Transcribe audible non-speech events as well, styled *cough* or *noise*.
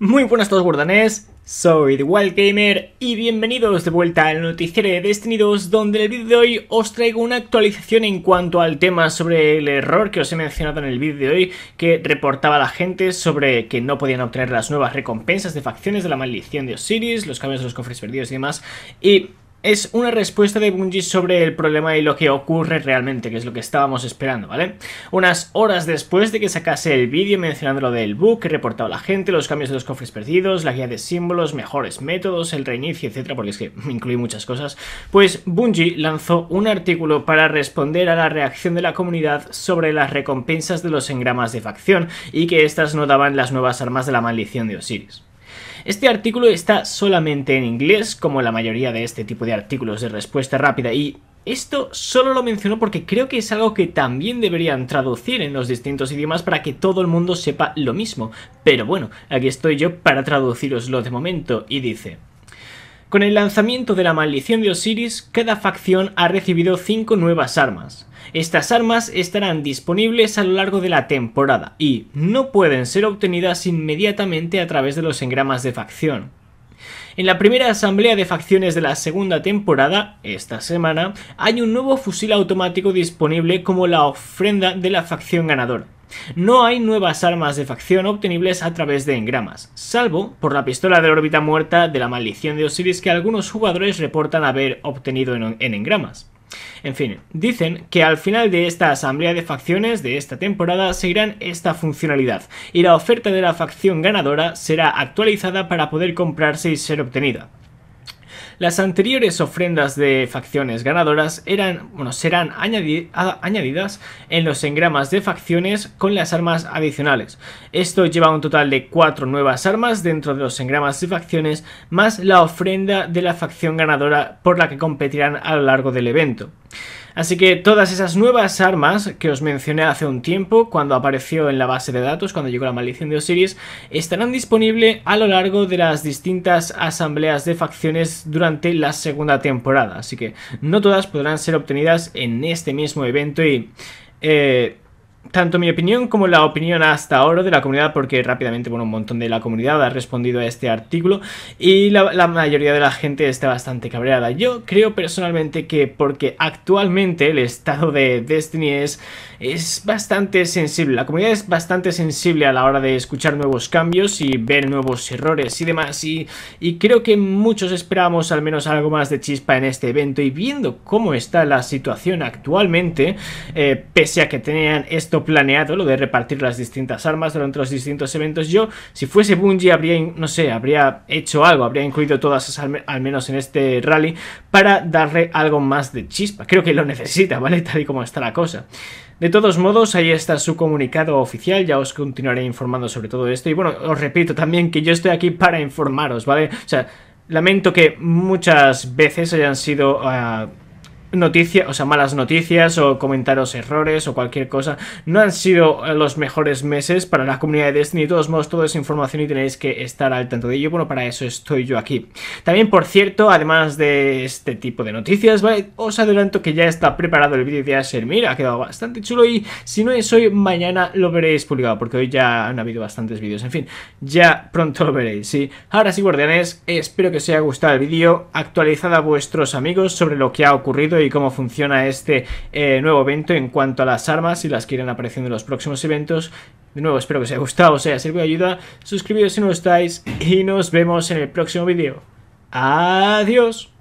Muy buenas a todos guardanés, soy The Wild Gamer y bienvenidos de vuelta al noticiero de Destiny donde en el vídeo de hoy os traigo una actualización en cuanto al tema sobre el error que os he mencionado en el vídeo de hoy que reportaba la gente sobre que no podían obtener las nuevas recompensas de facciones de la maldición de Osiris, los cambios de los cofres perdidos y demás y es una respuesta de Bungie sobre el problema y lo que ocurre realmente, que es lo que estábamos esperando, ¿vale? Unas horas después de que sacase el vídeo mencionando lo del bug reportado reportaba la gente, los cambios de los cofres perdidos, la guía de símbolos, mejores métodos, el reinicio, etcétera, porque es que incluí muchas cosas, pues Bungie lanzó un artículo para responder a la reacción de la comunidad sobre las recompensas de los engramas de facción y que éstas no daban las nuevas armas de la maldición de Osiris. Este artículo está solamente en inglés, como la mayoría de este tipo de artículos de respuesta rápida, y esto solo lo menciono porque creo que es algo que también deberían traducir en los distintos idiomas para que todo el mundo sepa lo mismo. Pero bueno, aquí estoy yo para traduciroslo de momento, y dice... Con el lanzamiento de la maldición de Osiris, cada facción ha recibido 5 nuevas armas. Estas armas estarán disponibles a lo largo de la temporada y no pueden ser obtenidas inmediatamente a través de los engramas de facción. En la primera asamblea de facciones de la segunda temporada, esta semana, hay un nuevo fusil automático disponible como la ofrenda de la facción ganadora. No hay nuevas armas de facción obtenibles a través de engramas, salvo por la pistola de órbita muerta de la maldición de Osiris que algunos jugadores reportan haber obtenido en, engramas. En fin, dicen que al final de esta asamblea de facciones de esta temporada seguirán esta funcionalidad y la oferta de la facción ganadora será actualizada para poder comprarse y ser obtenida. Las anteriores ofrendas de facciones ganadoras eran, bueno, serán añadidas en los engramas de facciones con las armas adicionales. Esto lleva un total de 4 nuevas armas dentro de los engramas de facciones más la ofrenda de la facción ganadora por la que competirán a lo largo del evento. Así que todas esas nuevas armas que os mencioné hace un tiempo, cuando apareció en la base de datos, cuando llegó la maldición de Osiris, estarán disponibles a lo largo de las distintas asambleas de facciones durante la segunda temporada. Así que no todas podrán ser obtenidas en este mismo evento y... Eh, tanto mi opinión como la opinión hasta ahora de la comunidad, porque rápidamente, bueno, un montón de la comunidad ha respondido a este artículo y la, mayoría de la gente está bastante cabreada. Yo creo personalmente que porque actualmente el estado de Destiny es, bastante sensible, la comunidad es bastante sensible a la hora de escuchar nuevos cambios y ver nuevos errores y demás, y, creo que muchos esperamos al menos algo más de chispa en este evento y viendo cómo está la situación actualmente, eh, pese a que tenían esto planeado, lo de repartir las distintas armas durante los distintos eventos. Yo, si fuese Bungie, habría, no sé, habría hecho algo, habría incluido todas esas, al menos en este rally, para darle algo más de chispa. Creo que lo necesita, *laughs* ¿vale? Tal y como está la cosa. De todos modos, ahí está su comunicado oficial, ya os continuaré informando sobre todo esto. Y bueno, os repito también que yo estoy aquí para informaros, ¿vale? O sea, lamento que muchas veces hayan sido... Ah, noticias, o sea, malas noticias o comentaros errores o cualquier cosa. No han sido eh, los mejores meses para la comunidad de Destiny. De todos modos, toda esa información y tenéis que estar al tanto de ello. Bueno, para eso estoy yo aquí. También, por cierto, además de este tipo de noticias, os adelanto que ya está preparado el vídeo de Asher. Mira, ha quedado bastante chulo y si no es hoy, mañana lo veréis publicado porque hoy ya han habido bastantes vídeos. En fin, ya pronto lo veréis, ¿sí? Ahora sí, guardianes, espero que os haya gustado el vídeo. Actualizad a vuestros amigos sobre lo que ha ocurrido y cómo funciona este eh, nuevo evento en cuanto a las armas, y las que irán apareciendo en los próximos eventos. De nuevo, espero que os haya gustado, os haya servido de ayuda. Suscribiros si no estáis y nos vemos en el próximo vídeo. Adiós.